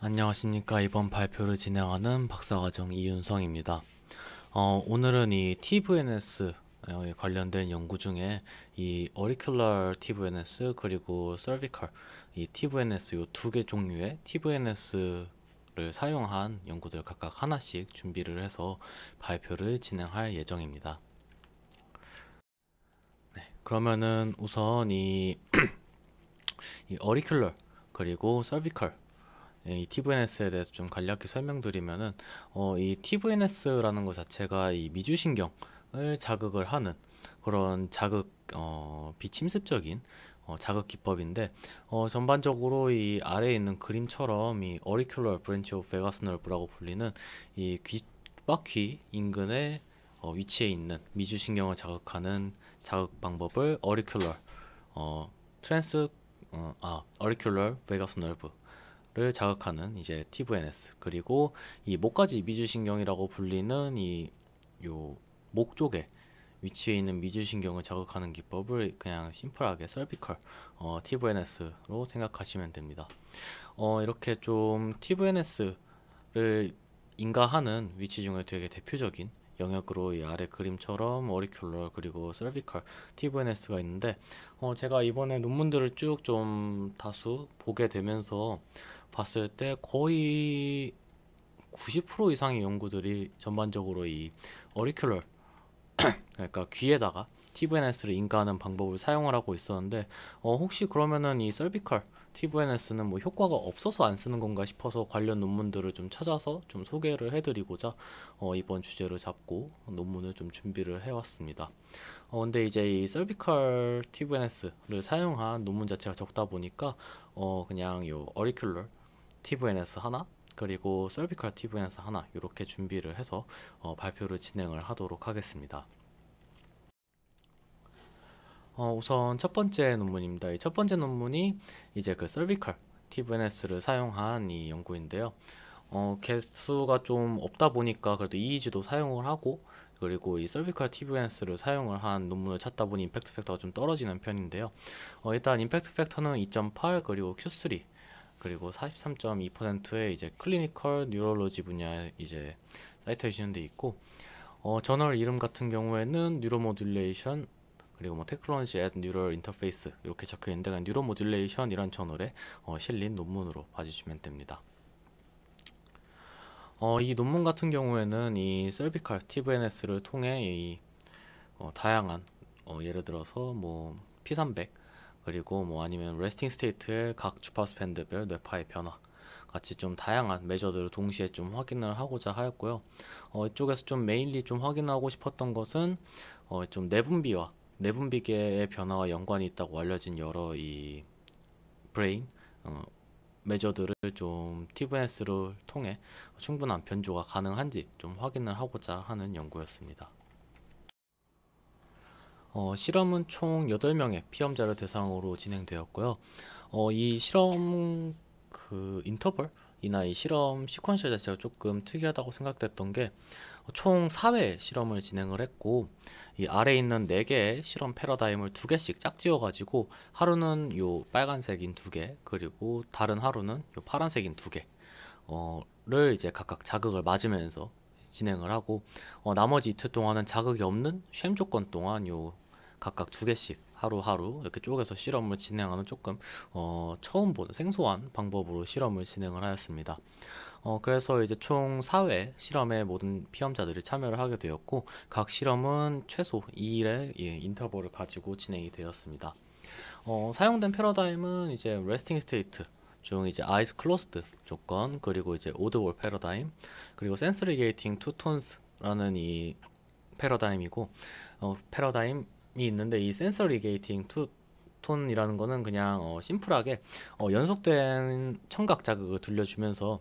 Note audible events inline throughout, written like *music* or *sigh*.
안녕하십니까. 이번 발표를 진행하는 박사과정 이윤성입니다. 어, 오늘은 이 TVNS 어, 관련된 연구 중에 이 auricular TVNS 그리고 cervical 이 TVNS 요두개 종류의 TVNS를 사용한 연구들 각각 하나씩 준비를 해서 발표를 진행할 예정입니다. 네, 그러면은 우선 이, *clears throat* 이 auricular 그리고 cervical 예, 이 TVNS에 대해서 좀 간략히 설명드리면은 어, 이 TVNS라는 것 자체가 이 미주신경을 자극을 하는 그런 자극 어, 비침습적인 어, 자극 기법인데 어, 전반적으로 이 아래에 있는 그림처럼 이 어리큘럴 브랜치 오브 베가스 널브라고 불리는 이 귓바퀴 인근에 어, 위치에 있는 미주신경을 자극하는 자극 방법을 어리큘럴 어, 트랜스 어, 아 어리큘럴 베가스 널브 를 자극하는 이제 TVNS 그리고 이 목까지 미주신경이라고 불리는 이 요 목 쪽에 위치해 있는 미주신경을 자극하는 기법을 그냥 심플하게 설비컬 어, TVNS로 생각하시면 됩니다. 어, 이렇게 좀 TVNS를 인가하는 위치 중에 되게 대표적인 영역으로 이 아래 그림처럼 어리큘러 그리고 설비컬 TVNS가 있는데 어, 제가 이번에 논문들을 쭉 좀 다수 보게 되면서 봤을 때 거의 90% 이상의 연구들이 전반적으로 이 어리큘럴 *coughs* 그러니까 귀에다가 TVNS를 인가하는 방법을 사용을 하고 있었는데 어, 혹시 그러면은 이 셀비컬 TVNS는 뭐 효과가 없어서 안 쓰는 건가 싶어서 관련 논문들을 좀 찾아서 좀 소개를 해드리고자 어, 이번 주제를 잡고 논문을 좀 준비를 해왔습니다. 어, 근데 이제 이 셀비컬 TVNS를 사용한 논문 자체가 적다 보니까 어, 그냥 요 어리큘럴 TVNS 하나 그리고 설비컬 TVNS 하나 이렇게 준비를 해서 어, 발표를 진행을 하도록 하겠습니다. 어, 우선 첫 번째 논문입니다. 이 첫 번째 논문이 이제 그 설비컬 TVNS를 사용한 이 연구인데요. 어, 개수가 좀 없다 보니까 그래도 EEG도 사용을 하고 그리고 이 설비컬 TVNS를 사용을 한 논문을 찾다 보니 임팩트 팩터가 좀 떨어지는 편인데요. 어, 일단 임팩트 팩터는 2.8 그리고 Q3 그리고 43.2%의 이제 클리니컬 뉴럴로지 분야 이제 사이테이션 돼 있고 어, 저널 이름 같은 경우에는 뉴로모듈레이션 그리고 뭐 테크놀로지 앳 뉴럴 인터페이스 이렇게 적혀 있는데 그 뉴로모듈레이션이란 저널에 어, 실린 논문으로 봐주시면 됩니다. 어, 이 논문 같은 경우에는 이 셀비칼 TVNS를 통해 이 어, 다양한 어, 예를 들어서 뭐 P300 그리고 뭐 아니면 레스팅 스테이트의 각 주파수 밴드별 뇌파의 변화 같이 좀 다양한 매저들을 동시에 좀 확인을 하고자 하였고요. 어, 이쪽에서 좀 메인리 좀 확인하고 싶었던 것은 어, 좀 내분비와 내분비계의 변화와 연관이 있다고 알려진 여러 이 브레인 어, 매저들을 좀 TVNS를 통해 충분한 변조가 가능한지 좀 확인을 하고자 하는 연구였습니다. 어, 실험은 총 8명의 피험자를 대상으로 진행되었고요. 어, 이 실험 그 인터벌이나 이 실험 시퀀셜 자체가 조금 특이하다고 생각됐던 게 총 4회 실험을 진행을 했고 이아래 있는 4개의 실험 패러다임을 2개씩 짝지어 가지고 하루는 요 빨간색인 2개 그리고 다른 하루는 요 파란색인 2개 어, 를 이제 각각 자극을 맞으면서 진행을 하고 어, 나머지 이틀 동안은 자극이 없는 쉼 조건 동안 요 각각 두 개씩 하루하루 이렇게 쪼개서 실험을 진행하는 조금 어, 처음 보는 생소한 방법으로 실험을 진행을 하였습니다. 어, 그래서 이제 총 4회 실험에 모든 피험자들이 참여를 하게 되었고 각 실험은 최소 2일의 예, 인터벌을 가지고 진행이 되었습니다. 어, 사용된 패러다임은 이제 레스팅 스테이트 중 이제 아이스 클로스드 조건 그리고 이제 오드월 패러다임 그리고 센서리 게이팅 투톤스라는 이 패러다임이고 어, 패러다임이 있는데 이 센서리 게이팅 투 톤이라는 거는 그냥 어, 심플하게 어, 연속된 청각 자극을 들려주면서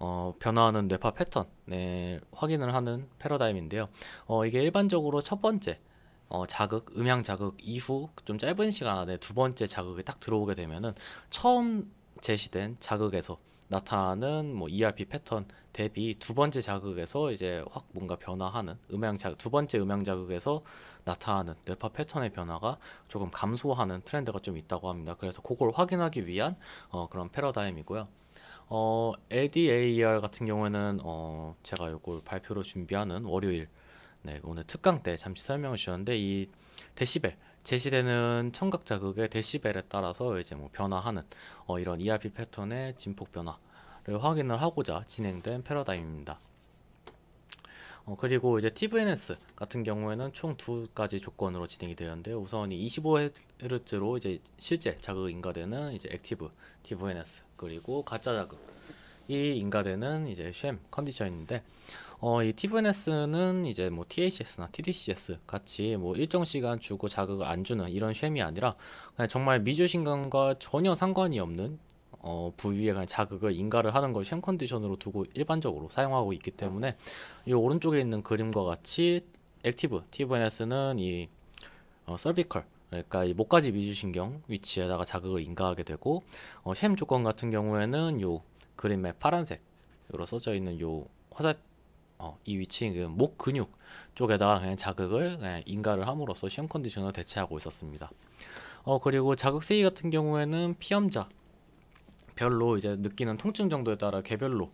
어, 변화하는 뇌파 패턴을 확인을 하는 패러다임인데요. 어, 이게 일반적으로 첫 번째 어, 자극, 음향 자극 이후 좀 짧은 시간 안에 두 번째 자극이 딱 들어오게 되면은 처음 제시된 자극에서 나타나는 뭐 ERP 패턴 대비 두 번째 자극에서 이제 확 뭔가 변화하는 음향 자극 두 번째 음향 자극에서 나타나는 뇌파 패턴의 변화가 조금 감소하는 트렌드가 좀 있다고 합니다. 그래서 그걸 확인하기 위한 어, 그런 패러다임이고요. 어, LDAER 같은 경우에는 어, 제가 이걸 발표로 준비하는 월요일 네, 오늘 특강 때 잠시 설명을 주셨는데 이 데시벨 제시되는 청각 자극의 데시벨에 따라서 이제 뭐 변화하는 어, 이런 ERP 패턴의 진폭 변화를 확인을 하고자 진행된 패러다임입니다. 어, 그리고 이제 TVNS 같은 경우에는 총 두 가지 조건으로 진행이 되는데 우선 이 25Hz로 이제 실제 자극 인가되는 이제 액티브 TVNS 그리고 가짜 자극 이 인가되는 이제 쉼 컨디션인데 어, 이 TVNS는 이제 뭐 THS나 TDCS 같이 뭐 일정 시간 주고 자극을 안 주는 이런 셈이 아니라 그냥 정말 미주신경과 전혀 상관이 없는 어, 부위에 그냥 자극을 인가를 하는 걸샘 컨디션으로 두고 일반적으로 사용하고 있기 때문에 이 오른쪽에 있는 그림과 같이 액티브 TVNS는 이 어, 서비컬 그러니까 이 목까지 미주신경 위치에다가 자극을 인가하게 되고 어, 샘 조건 같은 경우에는 요 그림의 파란색으로 써져 있는 요 화살 어, 이 위치인 그목 근육 쪽에다가 그냥 자극을 네, 인가를 함으로써 시험 컨디션을 대체하고 있었습니다. 어, 그리고 자극 세이 같은 경우에는 피험자 별로 이제 느끼는 통증 정도에 따라 개별로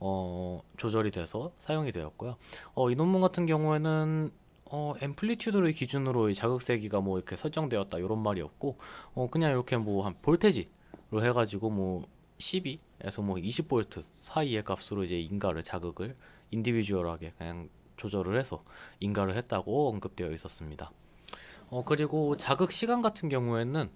어, 조절이 돼서 사용이 되었고요. 어, 이 논문 같은 경우에는 어, 앰플리튜드를 기준으로 이 자극 세기가 뭐 이렇게 설정되었다 이런 말이 없고 어, 그냥 이렇게 뭐 한 볼테지로 해가지고 뭐 12에서 뭐 20볼트 사이의 값으로 이제 인가를 자극을 인디비주얼하게 그냥 조절을 해서 인가를 했다고 언급되어 있었습니다. 어, 그리고 자극 시간 같은 경우에는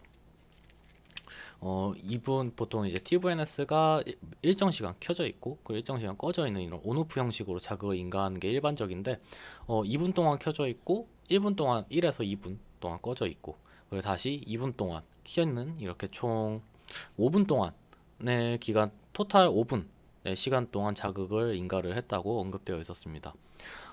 어, 이분 보통 이제 TVNS가 일정 시간 켜져 있고 그 일정 시간 꺼져 있는 이런 온오프 형식으로 자극을 인가하는 게 일반적인데 어, 2분 동안 켜져 있고 1분 동안 1에서 2분 동안 꺼져 있고 그리고 다시 2분 동안 켜는 이렇게 총 5분 동안의 기간 토탈 5분 네, 시간 동안 자극을 인가를 했다고 언급되어 있었습니다.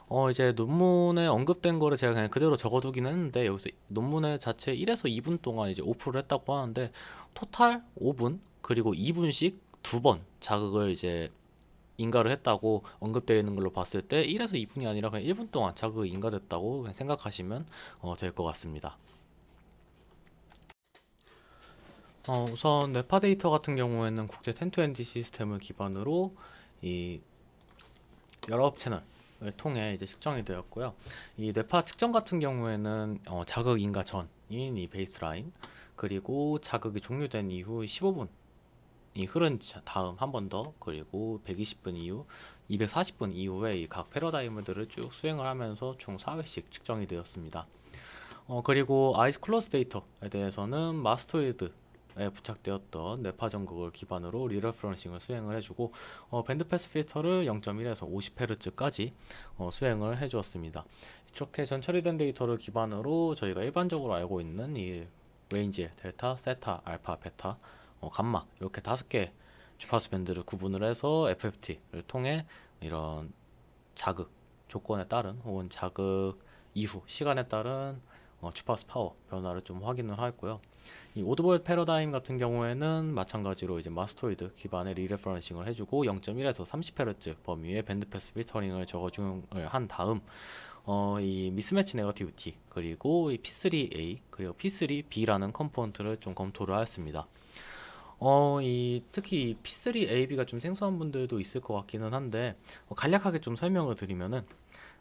어 이제 논문에 언급된 거를 제가 그냥 그대로 적어두긴 했는데 여기서 논문의 자체 1에서 2분 동안 이제 오프를 했다고 하는데 토탈 5분 그리고 2분씩 두 번 자극을 이제 인가를 했다고 언급되어 있는 걸로 봤을 때 1에서 2분이 아니라 그냥 1분 동안 자극이 인가됐다고 생각하시면 어, 될것 같습니다. 어, 우선 웹파데이터 같은 경우에는 국제 텐트엔디 시스템을 기반으로 이 여러 채널을 통해 이제 측정이 되었고요. 이 뇌파 측정 같은 경우에는 어, 자극 인가 전인 이 베이스라인 그리고 자극이 종료된 이후 15분 이 흐른 다음 한 번 더 그리고 120분 이후 240분 이후에 이 각패러다이들을쭉 수행을 하면서 총 4회씩 측정이 되었습니다. 어, 그리고 아이스 클로스 데이터에 대해서는 마스토이드 에 부착되었던 뇌파 전극을 기반으로 리러프런싱을 수행을 해주고 어, 밴드 패스 필터를 0.1에서 50Hz까지 어, 수행을 해주었습니다. 이렇게 전 처리된 데이터를 기반으로 저희가 일반적으로 알고 있는 이 레인지, 델타, 세타, 알파, 베타, 어, 감마 이렇게 다섯 개 주파수 밴드를 구분을 해서 FFT를 통해 이런 자극 조건에 따른 혹은 자극 이후 시간에 따른 어, 주파수 파워 변화를 좀 확인을 하였고요. 이 오드볼 패러다임 같은 경우에는 마찬가지로 이제 마스토이드 기반의 리레퍼런싱을 해주고 0.1에서 30Hz 범위의 밴드패스 필터링을 적어중을 한 다음 어, 이 미스매치 네거티브티 그리고 이 P3A 그리고 P3B라는 컴포넌트를 좀 검토를 하였습니다. 어, 이, 특히 P3AB가 좀 생소한 분들도 있을 것 같기는 한데, 어, 간략하게 좀 설명을 드리면은,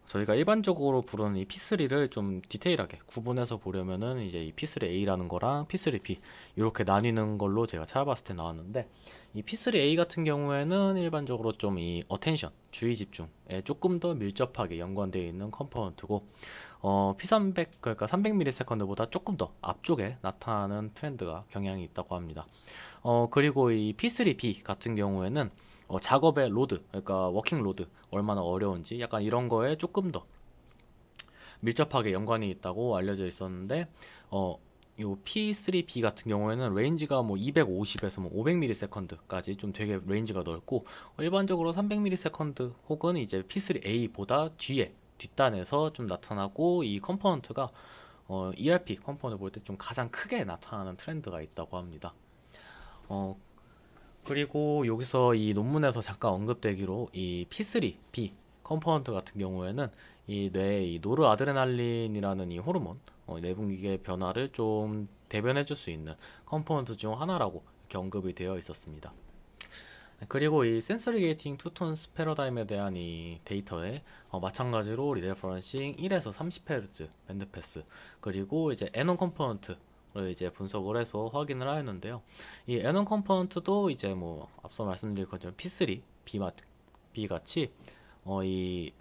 저희가 일반적으로 부르는 이 P3를 좀 디테일하게 구분해서 보려면은 이제 이 P3A라는 거랑 P3B 이렇게 나뉘는 걸로 제가 찾아봤을 때 나왔는데 이 P3A 같은 경우에는 일반적으로 좀 이 어텐션 주의 집중에 조금 더 밀접하게 연관되어 있는 컴포넌트고 어, P300 그러니까 300ms보다 조금 더 앞쪽에 나타나는 트렌드가 경향이 있다고 합니다. 어, 그리고 이 P3B 같은 경우에는 어, 작업의 로드, 그러니까 워킹 로드 얼마나 어려운지 약간 이런 거에 조금 더 밀접하게 연관이 있다고 알려져 있었는데 어, 요 P3B 같은 경우에는 레인지가 뭐 250에서 뭐 500ms까지 좀 되게 레인지가 넓고 일반적으로 300ms 혹은 이제 P3A보다 뒤에 뒷단에서 좀 나타나고 이 컴포넌트가 어, ERP 컴포넌트 볼 때 좀 가장 크게 나타나는 트렌드가 있다고 합니다. 어, 그리고 여기서 이 논문에서 잠깐 언급되기로 이 P3, B 컴포넌트 같은 경우에는 이 뇌의 이 노르아드레날린이라는 이 호르몬 어, 내분기계 변화를 좀 대변해 줄 수 있는 컴포넌트 중 하나라고 경급이 되어 있었습니다. 그리고 이 센서리 게이팅 투톤스 패러다임에 대한 이 데이터에 어, 마찬가지로 리레퍼런싱 1에서 30Hz 밴드패스 그리고 이제 애논 컴포넌트 어, 이제 분석을 해서 확인을 하였는데요. 이 애넌 컴포넌트도 이제 뭐 앞서 말씀드린 것처럼 P3, B맛, B같이 어 이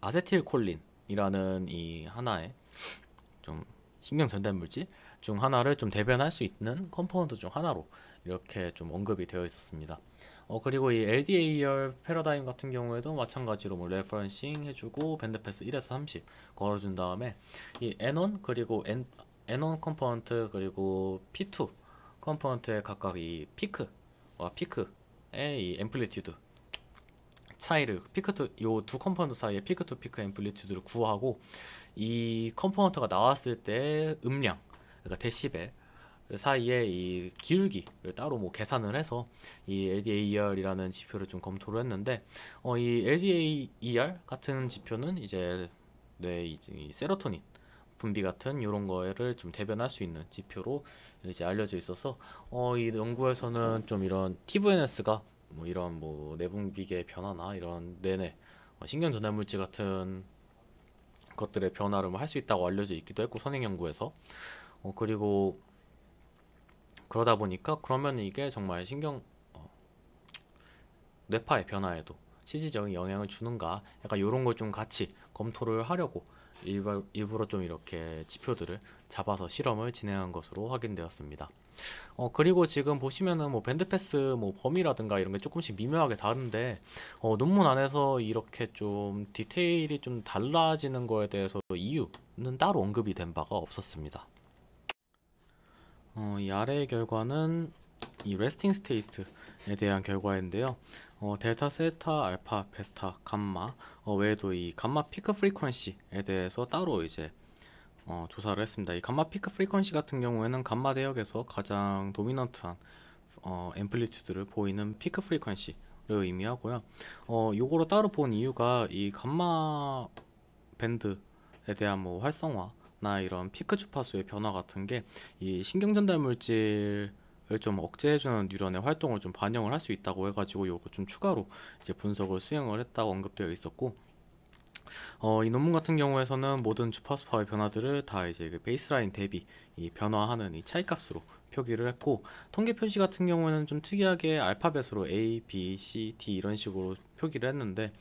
아세틸콜린이라는 이 하나의 좀 신경 전달 물질 중 하나를 좀 대변할 수 있는 컴포넌트 중 하나로 이렇게 좀 언급이 되어 있었습니다. 어 그리고 이 LDAR 패러다임 같은 경우에도 마찬가지로 뭐 레퍼런싱 해주고 밴드패스 1에서 30 걸어준 다음에 이 N원 그리고 N N1 컴포넌트 그리고 P2 컴포넌트의 각각 이 피크와 피크의 이 앰플리튜드 차이를 피크 투요두 컴포넌트 사이의 피크 투 피크 앰플리튜드를 구하고 이 컴포넌트가 나왔을 때 음량 그러니까 데시벨 사이에 이 기울기를 따로 뭐 계산을 해서 이 LDAER이라는 지표를 좀 검토를 했는데 어 이 LDAER 같은 지표는 이제 뇌이 세로토닌 분비 같은 이런 거를 좀 대변할 수 있는 지표로 이제 알려져 있어서 어, 이 연구에서는 좀 이런 TVNS가 뭐 이런 뭐 내분비계 변화나 이런 뇌내 뭐 신경 전달 물질 같은 것들의 변화를 뭐할수 있다고 알려져 있기도 했고 선행 연구에서 어, 그리고 그러다 보니까 그러면 이게 정말 신경 어, 뇌파의 변화에도 실질적인 영향을 주는가 약간 이런 걸 좀 같이 검토를 하려고 일부, 일부러 좀 이렇게 지표들을 잡아서 실험을 진행한 것으로 확인되었습니다. 어, 그리고 지금 보시면은 뭐 밴드패스 뭐 범위라든가 이런 게 조금씩 미묘하게 다른데 어, 논문 안에서 이렇게 좀 디테일이 좀 달라지는 거에 대해서 이유는 따로 언급이 된 바가 없었습니다. 어, 이 아래의 결과는 이 레스팅 스테이트에 대한 결과인데요. 어, 델타, 세타, 알파, 베타, 감마 어, 외에도 이 감마 피크 프리퀀시에 대해서 따로 이제 어, 조사를 했습니다. 이 감마 피크 프리퀀시 같은 경우에는 감마 대역에서 가장 도미넌트한 어, 앰플리튜드를 보이는 피크 프리퀀시를 의미하고요. 어, 요거로 따로 본 이유가 이 감마 밴드에 대한 뭐 활성화 나 이런 피크 주파수의 변화 같은 게 이 신경전달 물질 좀 억제해주는 뉴런의 활동을 좀 반영을 할 수 있다고 해가지고 이거좀 추가로 이제 분석을 수행을 했다고 언급되어 있었고 어, 이 논문 같은 경우에서는 모든 주파수 파의 변화들을 다 이제 그 베이스라인 대비 이 변화하는 이 차이값으로 표기를 했고 통계 표시 같은 경우에는 좀 특이하게 알파벳으로 A, B, C, D 이런 식으로 표기를 했는데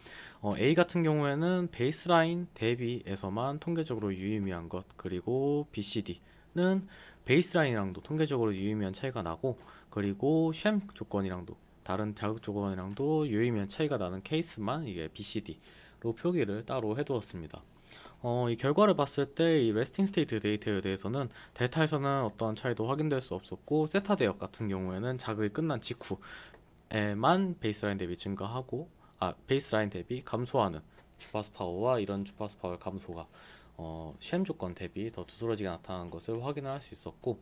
어, A 같은 경우에는 베이스라인 대비에서만 통계적으로 유의미한 것 그리고 B, C, D는 베이스라인이랑도 통계적으로 유의미한 차이가 나고 그리고 쉼 조건이랑도 다른 자극 조건이랑도 유의미한 차이가 나는 케이스만 이게 BCD로 표기를 따로 해두었습니다. 어, 이 결과를 봤을 때이 레스팅 스테이트 데이터에 대해서는 델타에서는 어떠한 차이도 확인될 수 없었고 세타 대역 같은 경우에는 자극이 끝난 직후에만 베이스라인 대비 증가하고 아 베이스라인 대비 감소하는 주파수 파워와 이런 주파수 파워 감소가 어, 시험 조건 대비 더 두드러지게 나타난 것을 확인을 할 수 있었고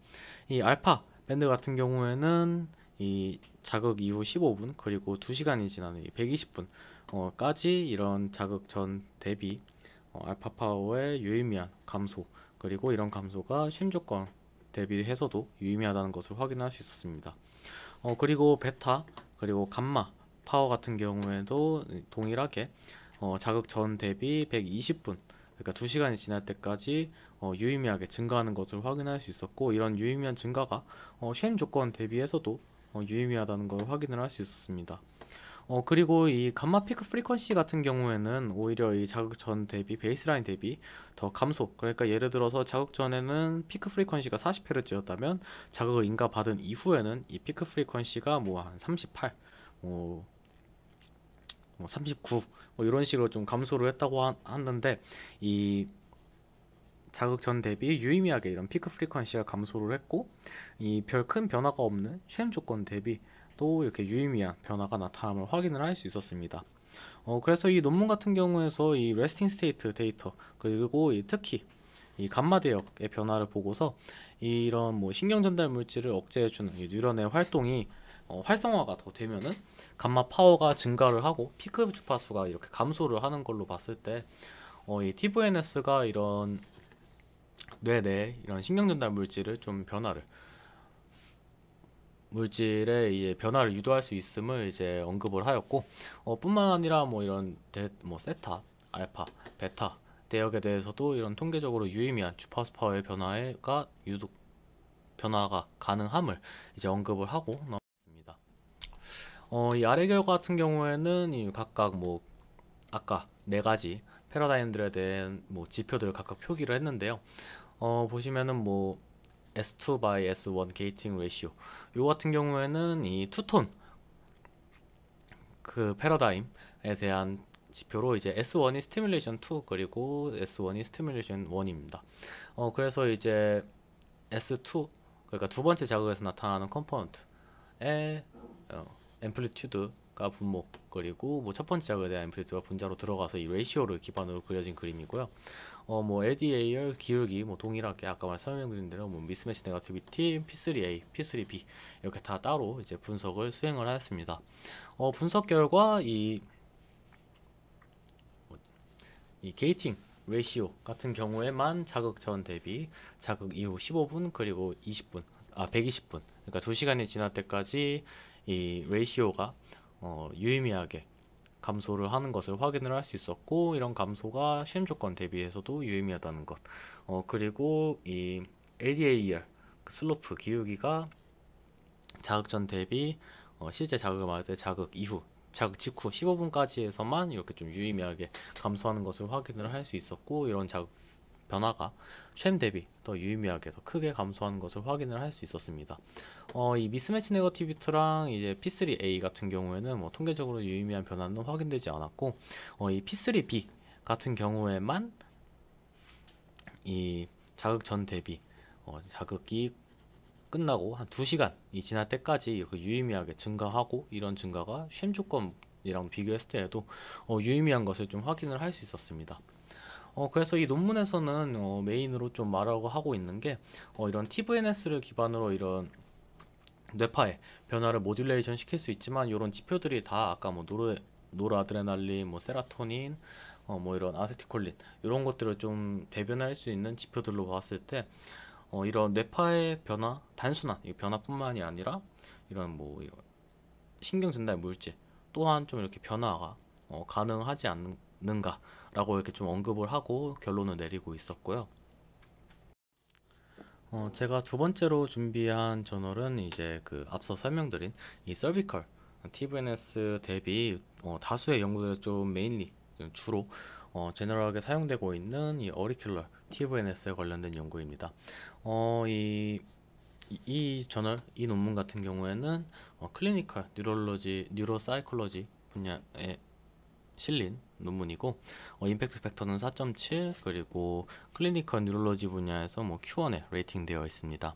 이 알파 밴드 같은 경우에는 이 자극 이후 15분 그리고 2시간이 지난 120분 어, 까지 이런 자극 전 대비 어, 알파 파워의 유의미한 감소 그리고 이런 감소가 시험 조건 대비해서도 유의미하다는 것을 확인할 수 있었습니다. 어, 그리고 베타 그리고 감마 파워 같은 경우에도 동일하게 어, 자극 전 대비 120분 그러니까 두시간이 지날 때까지 어, 유의미하게 증가하는 것을 확인할 수 있었고 이런 유의미한 증가가 어, 쉐 조건 대비해서도 어, 유의미하다는 걸 확인을 할 수 있었습니다. 어, 그리고 이 감마 피크 프리퀀시 같은 경우에는 오히려 이 자극 전 대비 베이스라인 대비 더 감소 그러니까 예를 들어서 자극 전에는 피크 프리퀀시가 40Hz였다면 자극을 인가받은 이후에는 이 피크 프리퀀시가 뭐 한 38, 뭐뭐 39, 뭐 이런 식으로 좀 감소를 했다고 하, 하는데 이 자극 전 대비 유의미하게 이런 피크 프리퀀시가 감소를 했고 이 별 큰 변화가 없는 쉐임 조건 대비 또 이렇게 유의미한 변화가 나타남을 확인을 할 수 있었습니다. 어, 그래서 이 논문 같은 경우에서 이 레스팅 스테이트 데이터 그리고 이 특히 이 감마 대역의 변화를 보고서 이런 뭐 신경 전달 물질을 억제해주는 이 뉴런의 활동이 어, 활성화가 더 되면은 감마 파워가 증가를 하고 피크 주파수가 이렇게 감소를 하는 걸로 봤을 때 어, TVNS가 이런 뇌내 이런 신경 전달 물질을 좀 변화를 물질의 이제 변화를 유도할 수 있음을 이제 언급을 하였고 어, 뿐만 아니라 뭐 이런 데, 뭐 세타, 알파, 베타 대역에 대해서도 이런 통계적으로 유의미한 주파수 파워의 변화가 유독 변화가 가능함을 이제 언급을 하고 어, 이 아래 결과 같은 경우에는 각각 뭐 아까 네 가지 패러다임들에 대한 뭐 지표들을 각각 표기를 했는데요. 어, 보시면은 뭐 S2 by S1 게이팅 레시오 요 같은 경우에는 이 투톤 그 패러다임에 대한 지표로 이제 S1이 스티뮬레이션 2 그리고 S1이 스티뮬레이션 1입니다. 어 그래서 이제 S2 그러니까 두 번째 자극에서 나타나는 컴포넌트에 어, 앰플리튜드가 분모 그리고 뭐 첫 번째 작에 업 대한 앰플리튜드가 분자로 들어가서 이 레이시오를 기반으로 그려진 그림이고요. 어뭐 LDAR 기울기 뭐 동일하게 아까 말 설명드린 대로 뭐 미스매치 네거티비티 P3A, P3B 이렇게 다 따로 이제 분석을 수행을 하였습니다. 어 분석 결과 이 이 게이팅 레이시오 같은 경우에만 자극 전 대비 자극 이후 15분 그리고 20분 아 120분 그러니까 2시간이 지날 때까지 이 레이시오가 어, 유의미하게 감소를 하는 것을 확인을 할 수 있었고 이런 감소가 시험 조건 대비해서도 유의미하다는 것 어, 그리고 이 LDAR e 그 슬로프 기울기가 자극 전 대비 어, 실제 자극을 맞을 때 자극 이후 자극 직후 15분까지에서만 이렇게 좀 유의미하게 감소하는 것을 확인을 할 수 있었고 이런 자극 변화가 쉔 대비 더 유의미하게 더 크게 감소하는 것을 확인을 할 수 있었습니다. 어, 이 미스매치 네거티비트랑 이제 P3A 같은 경우에는 뭐 통계적으로 유의미한 변화는 확인되지 않았고 어, 이 P3B 같은 경우에만 이 자극 전 대비 어, 자극이 끝나고 한 2시간이 지날 때까지 이렇게 유의미하게 증가하고 이런 증가가 쉔 조건이랑 비교했을 때에도 어, 유의미한 것을 좀 확인을 할 수 있었습니다. 어, 그래서 이 논문에서는 어, 메인으로 좀 말하고 하고 있는 게 어, 이런 TVNS를 기반으로 이런 뇌파의 변화를 모듈레이션 시킬 수 있지만 이런 지표들이 다 아까 뭐 노르, 노르아드레날린, 뭐 세라토닌, 어, 뭐 이런 아세티콜린 이런 것들을 좀 대변할 수 있는 지표들로 봤을 때 어, 이런 뇌파의 변화, 단순한 이 변화뿐만이 아니라 이런 뭐 이런 신경 전달 물질 또한 좀 이렇게 변화가 어, 가능하지 않는가 라고 이렇게 좀 언급을 하고 결론을 내리고 있었고요. 어, 제가 두 번째로 준비한 저널은 이제 그 앞서 설명드린 이 서비컬 TVNS 대비 어, 다수의 연구들에 좀 메인리 좀 주로 어, 제너럴하게 사용되고 있는 이 어리큘러 TVNS에 관련된 연구입니다. 어, 이, 이, 이 저널, 이 논문 같은 경우에는 어, 클리니컬 뉴럴로지, 뉴로사이클로지 분야에 실린 논문이고 어, 임팩트 스펙터는4.7 그리고 클리니컬 뉴럴로지 분야에서 뭐 Q1에 레이팅되어 있습니다.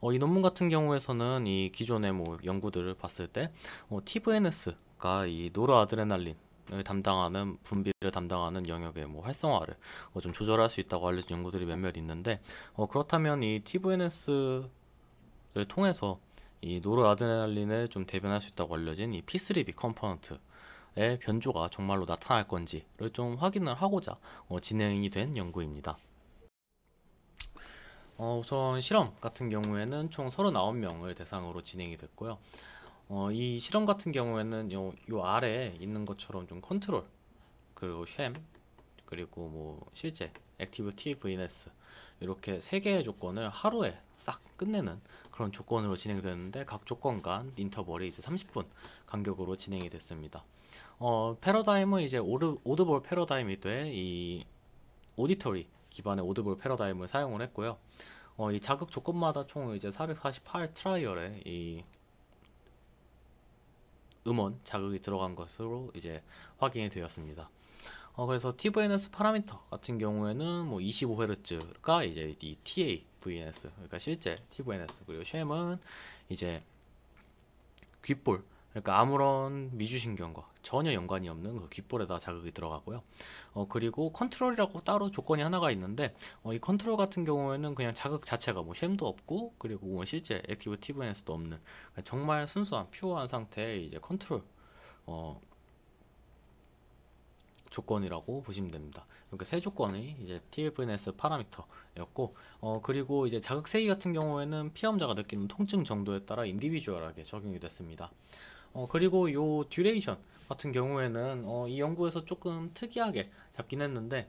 어, 이 논문 같은 경우에서는 이 기존의 뭐 연구들을 봤을 때 어, TVNS가 이 노르아드레날린 담당하는 분비를 담당하는 영역의 뭐 활성화를 어, 좀 조절할 수 있다고 알려진 연구들이 몇몇 있는데 어, 그렇다면 이 TVNS를 통해서 이 노르아드레날린을 좀 대변할 수 있다고 알려진 이 P3B 컴포넌트 의 변조가 정말로 나타날 건지를 좀 확인을 하고자 어, 진행이 된 연구입니다. 어, 우선 실험 같은 경우에는 총 39명을 대상으로 진행이 됐고요. 어, 이 실험 같은 경우에는 요, 요 아래에 있는 것처럼 좀 컨트롤 그리고 쉼 그리고 뭐 실제 액티브 t VNS 이렇게 세 개의 조건을 하루에 싹 끝내는 그런 조건으로 진행되는데 각 조건 간 인터벌이 이제 30분 간격으로 진행이 됐습니다. 어, 패러다임은 이제 오드, 오드볼 패러다임이 돼이 오디토리 기반의 오드볼 패러다임을 사용을 했고요. 어, 이 자극 조건마다 총 이제 448 트라이얼의 이 음원 자극이 들어간 것으로 이제 확인이 되었습니다. 어, 그래서 TVNS 파라미터 같은 경우에는 뭐 25Hz가 이제 이 TA VNS 그러니까 실제 TVNS 그리고 쉼은 이제 귓볼 그러니까 아무런 미주신경과 전혀 연관이 없는 그 귓볼에다 자극이 들어가고요. 어 그리고 컨트롤이라고 따로 조건이 하나가 있는데 어, 이 컨트롤 같은 경우에는 그냥 자극 자체가 뭐 쉼도 없고 그리고 뭐 실제 액티브 t v n s 도 없는 그러니까 정말 순수한 퓨어한 상태의 이제 컨트롤 어 조건이라고 보시면 됩니다. 이렇게 그러니까 세 조건이 이제 TFNS 파라미터였고, 어, 그리고 이제 자극세이 같은 경우에는 피험자가 느끼는 통증 정도에 따라 인디비주얼하게 적용이 됐습니다. 어, 그리고 요 듀레이션 같은 경우에는 어, 이 연구에서 조금 특이하게 잡긴 했는데,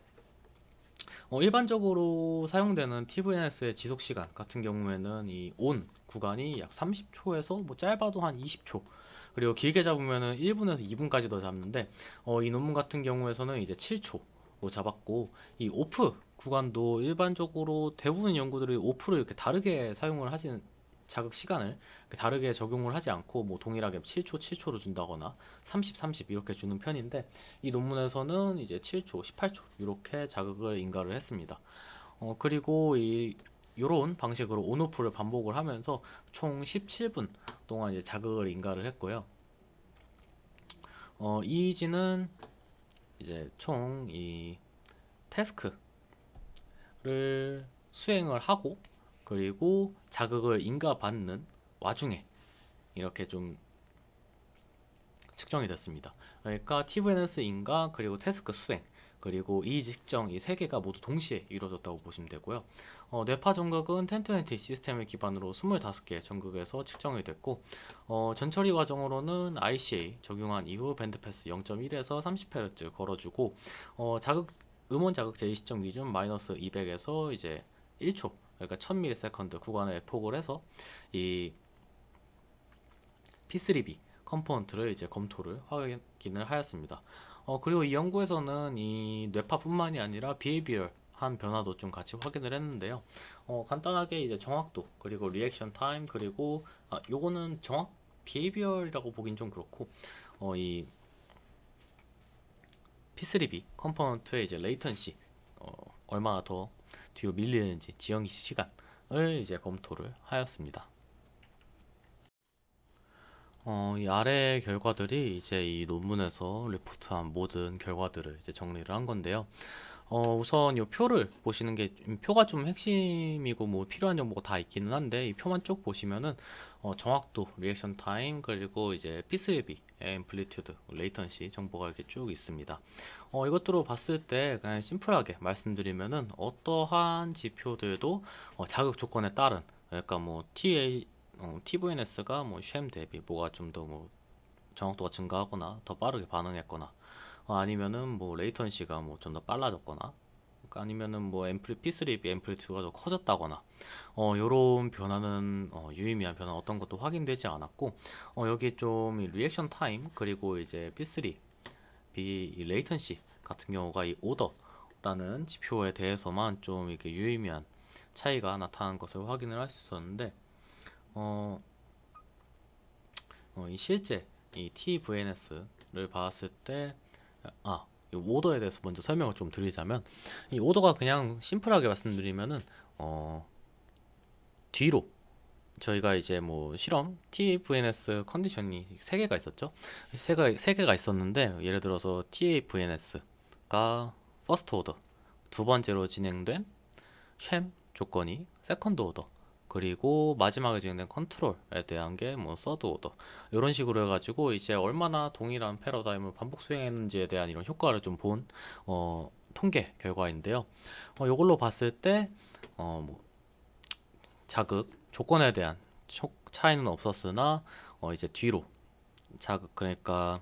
어, 일반적으로 사용되는 TVNS의 지속 시간 같은 경우에는 이 o 구간이 약 30초에서 뭐 짧아도 한 20초 그리고 길게 잡으면은 1분에서 2분까지더 잡는데 어, 이 논문 같은 경우에서는 이제 7초 잡았고 이 오프 구간도 일반적으로 대부분 연구들이 오프를 이렇게 다르게 사용을 하시는 자극 시간을 다르게 적용을 하지 않고 뭐 동일하게 7초 7초로 준다거나 30 30 이렇게 주는 편인데 이 논문에서는 이제 7초 18초 이렇게 자극을 인가를 했습니다. 어, 그리고 이 이런 방식으로 온오프를 반복을 하면서 총 17분 동안 이제 자극을 인가를 했고요. 어, 이지는 이제 총 이 태스크를 수행을 하고 그리고 자극을 인가받는 와중에 이렇게 좀 측정이 됐습니다. 그러니까 TVNS 인가 그리고 태스크 수행 그리고 이 직정 이 세 개가 모두 동시에 이루어졌다고 보시면 되고요. 어, 뇌파 전극은 텐트엔티 시스템을 기반으로 25개 전극에서 측정이 됐고 어, 전처리 과정으로는 ICA 적용한 이후 밴드패스 0.1에서 30Hz 걸어주고 어, 자극 음원 자극 제 시점 기준 마이너스 200에서 이제 1초 그러니까 1000ms 구간을 폭을 해서 이 P3B 컴포넌트를 이제 검토를 확인을 하였습니다. 어, 그리고 이 연구에서는 이 뇌파뿐만이 아니라 비해비얼 한 변화도 좀 같이 확인을 했는데요. 어, 간단하게 이제 정확도 그리고 리액션 타임 그리고 아, 요거는 정확 비해비얼이라고 보긴 좀 그렇고 어, 이 P3B 컴포넌트의 이제 레이턴시 어, 얼마나 더 뒤로 밀리는지 지연 시간을 이제 검토를 하였습니다. 어, 이 아래 의 결과들이 이제 이 논문에서 리포트한 모든 결과들을 이제 정리를 한 건데요. 어, 우선 이 표를 보시는 게 표가 좀 핵심이고 뭐 필요한 정보가 다 있기는 한데 이 표만 쭉 보시면은 어, 정확도, 리액션 타임 그리고 이제 피스비 앰플리튜드, 레이턴시 정보가 이렇게 쭉 있습니다. 어, 이것들로 봤을 때 그냥 심플하게 말씀드리면은 어떠한 지표들도 어, 자극 조건에 따른 그러니까 뭐 TA 어, TVNS가 뭐쉼 대비 뭐가 좀더뭐 정확도가 증가하거나 더 빠르게 반응했거나 어, 아니면은 뭐 레이턴시가 뭐좀더 빨라졌거나 그러니까 아니면은 뭐 앰플리 P3에 비 앰플리튜드가 더 커졌다거나 어 요런 변화는 어, 유의미한 변화 어떤 것도 확인되지 않았고 어 여기 좀 리액션 타임 그리고 이제 P3 비 레이턴시 같은 경우가 이 오더라는 지표에 대해서만 좀 이렇게 유의미한 차이가 나타난 것을 확인을 할 수 있었는데 어, 어, 이 실제 이 TVNS를 봤을 때, 아, 이 오더에 대해서 먼저 설명을 좀 드리자면, 이 오더가 그냥 심플하게 말씀드리면은, 어, 뒤로 저희가 이제 뭐 실험 TVNS 컨디션이 세 개가 있었죠. 세 개, 세 개가 있었는데 예를 들어서 TVNS가 퍼스트 오더, 두 번째로 진행된 쉼 조건이 세컨드 오더, 그리고 마지막에 진행된 컨트롤에 대한 게 뭐 서드 오더 이런 식으로 해가지고 이제 얼마나 동일한 패러다임을 반복 수행했는지에 대한 이런 효과를 좀 본 어, 통계 결과인데요. 어, 이걸로 봤을 때 어, 뭐 자극 조건에 대한 차이는 없었으나 어, 이제 뒤로 자극 그러니까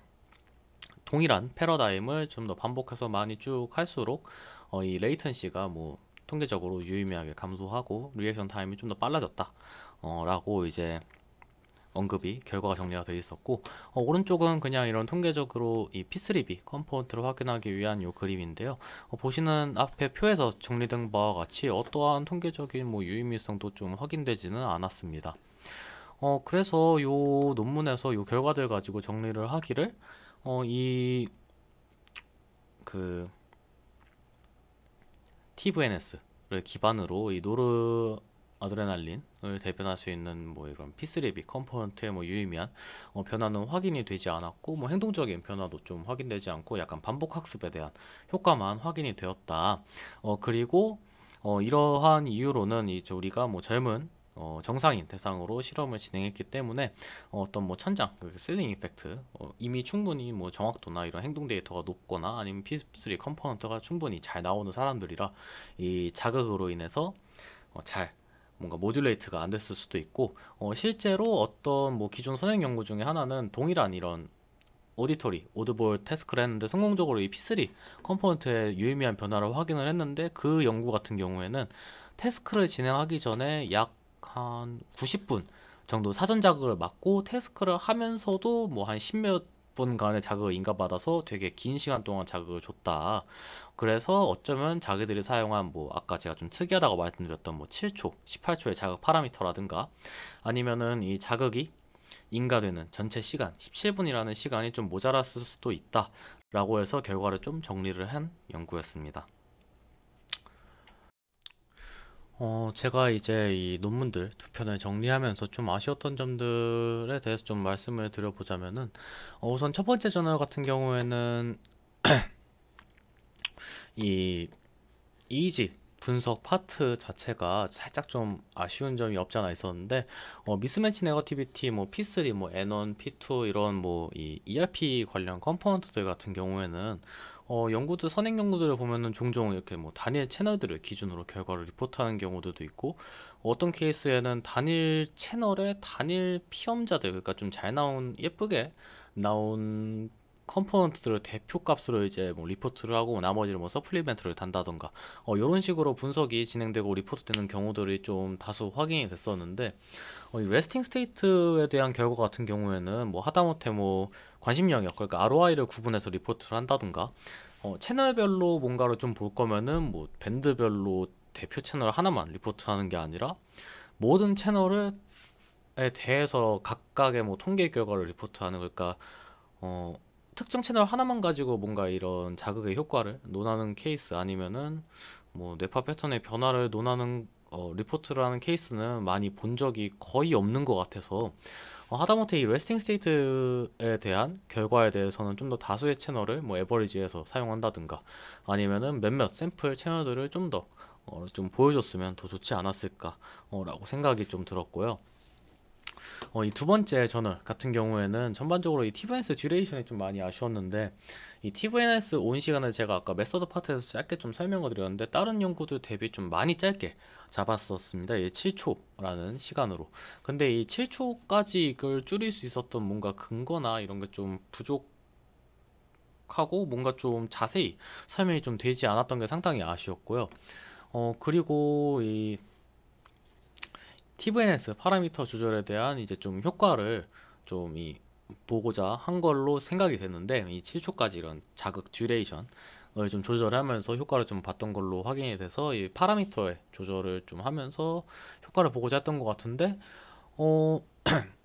동일한 패러다임을 좀 더 반복해서 많이 쭉 할수록 어, 이 레이턴시가 뭐 통계적으로 유의미하게 감소하고 리액션 타임이 좀 더 빨라졌다 어, 라고 이제 언급이 결과가 정리가 되어 있었고 어, 오른쪽은 그냥 이런 통계적으로 이 P3B 컴포넌트를 확인하기 위한 요 그림인데요 어, 보시는 앞에 표에서 정리된 바와 같이 어떠한 통계적인 뭐 유의미성도 좀 확인되지는 않았습니다 어, 그래서 요 논문에서 요 결과들 가지고 정리를 하기를 어, 이그 TVNS를 기반으로 이 노르 아드레날린을 대변할 수 있는 뭐 이런 P3B 컴포넌트의 뭐 유의미한 어, 변화는 확인이 되지 않았고 뭐 행동적인 변화도 좀 확인되지 않고 약간 반복 학습에 대한 효과만 확인이 되었다. 어 그리고 어 이러한 이유로는 이제 우리가 뭐 젊은 어, 정상인 대상으로 실험을 진행했기 때문에 어, 떤뭐 천장, 슬링 그 이펙트 어, 이미 충분히 뭐 정확도나 이런 행동 데이터가 높거나 아니면 피스3 컴포넌트가 충분히 잘 나오는 사람들이라 이 자극으로 인해서 어, 잘 뭔가 모듈레이트가 안 됐을 수도 있고 어, 실제로 어떤 뭐 기존 선행 연구 중에 하나는 동일한 이런 오디토리, 오드볼 테스크를 했는데 성공적으로 이 P3 컴포넌트의 유의미한 변화를 확인을 했는데 그 연구 같은 경우에는 테스크를 진행하기 전에 약한 90분 정도 사전 자극을 맞고 테스크를 하면서도 뭐 한 10몇 분간의 자극을 인가받아서 되게 긴 시간 동안 자극을 줬다. 그래서 어쩌면 자기들이 사용한 뭐 아까 제가 좀 특이하다고 말씀드렸던 뭐 7초, 18초의 자극 파라미터라든가 아니면은 이 자극이 인가되는 전체 시간 17분이라는 시간이 좀 모자랐을 수도 있다. 라고 해서 결과를 좀 정리를 한 연구였습니다. 어, 제가 이제 이 논문들 두 편을 정리하면서 좀 아쉬웠던 점들에 대해서 좀 말씀을 드려보자면은, 어, 우선 첫 번째 저널 같은 경우에는, *clears throat* 이, 이지 분석 파트 자체가 살짝 좀 아쉬운 점이 없지 않아 있었는데 어, 미스매치 네거티비티 뭐 P3 뭐 N1 P2 이런 뭐 이 ERP 관련 컴포넌트들 같은 경우에는 어, 연구들 선행 연구들을 보면은 종종 이렇게 뭐 단일 채널들을 기준으로 결과를 리포트하는 경우들도 있고 어떤 케이스에는 단일 채널에 단일 피험자들 그러니까 좀 잘 나온 예쁘게 나온 컴포넌트들을 대표값으로 이제 뭐 리포트를 하고 나머지를 뭐 서플리멘트를 단다던가 어, 이런 식으로 분석이 진행되고 리포트되는 경우들이 좀 다수 확인이 됐었는데 어, 이 레스팅 스테이트에 대한 결과 같은 경우에는 뭐 하다못해 뭐 관심영역 그러니까 ROI를 구분해서 리포트를 한다던가 어, 채널별로 뭔가를 좀 볼 거면은 뭐 밴드별로 대표 채널 하나만 리포트하는 게 아니라 모든 채널을 에 대해서 각각의 뭐 통계 결과를 리포트하는 그러니까 어 특정 채널 하나만 가지고 뭔가 이런 자극의 효과를 논하는 케이스 아니면은 뭐 뇌파 패턴의 변화를 논하는 어, 리포트를 하는 케이스는 많이 본 적이 거의 없는 것 같아서 어, 하다못해 이 레스팅 스테이트에 대한 결과에 대해서는 좀 더 다수의 채널을 뭐 에버리지에서 사용한다든가 아니면은 몇몇 샘플 채널들을 좀더좀 어, 보여줬으면 더 좋지 않았을까라고 생각이 좀 들었고요. 어, 이 두 번째 저널 같은 경우에는 전반적으로 이 TVNS 듀레이션이 좀 많이 아쉬웠는데 이 TVNS 온시간을 제가 아까 메서드 파트에서 짧게 좀 설명을 드렸는데 다른 연구들 대비 좀 많이 짧게 잡았었습니다. 예, 7초라는 시간으로. 근데 이 7초까지 이걸 줄일 수 있었던 뭔가 근거나 이런 게 좀 부족 하고 뭔가 좀 자세히 설명이 좀 되지 않았던 게 상당히 아쉬웠고요. 어 그리고 이 TVNS 파라미터 조절에 대한 이제 좀 효과를 좀 이 보고자 한 걸로 생각이 됐는데 이 7초까지 이런 자극 듀레이션을 좀 조절하면서 효과를 좀 봤던 걸로 확인이 돼서 이 파라미터의 조절을 좀 하면서 효과를 보고자 했던 것 같은데 어 *clears throat*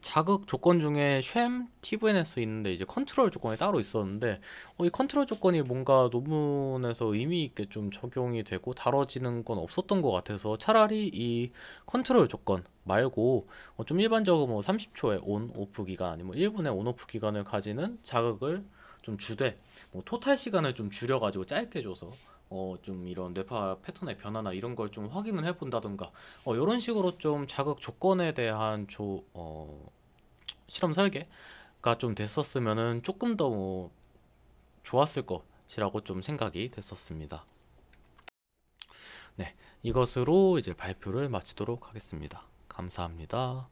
자극 조건 중에 쉐 TVNS 있는데 이제 컨트롤 조건이 따로 있었는데 어, 이 컨트롤 조건이 뭔가 논문에서 의미 있게 좀 적용이 되고 다뤄지는 건 없었던 것 같아서 차라리 이 컨트롤 조건 말고 어, 좀 일반적으로 뭐 30초의 온 오프 기간 아니면 1분의 온 오프 기간을 가지는 자극을 좀 주되 뭐 토탈 시간을 좀 줄여가지고 짧게 줘서 어, 좀 이런 뇌파 패턴의 변화나 이런 걸 좀 확인을 해본다던가 어, 이런 식으로 좀 자극 조건에 대한 조, 어, 실험 설계가 좀됐었으면 조금 더뭐 좋았을 것이라고 좀 생각이 됐었습니다. 네, 이것으로 이제 발표를 마치도록 하겠습니다. 감사합니다.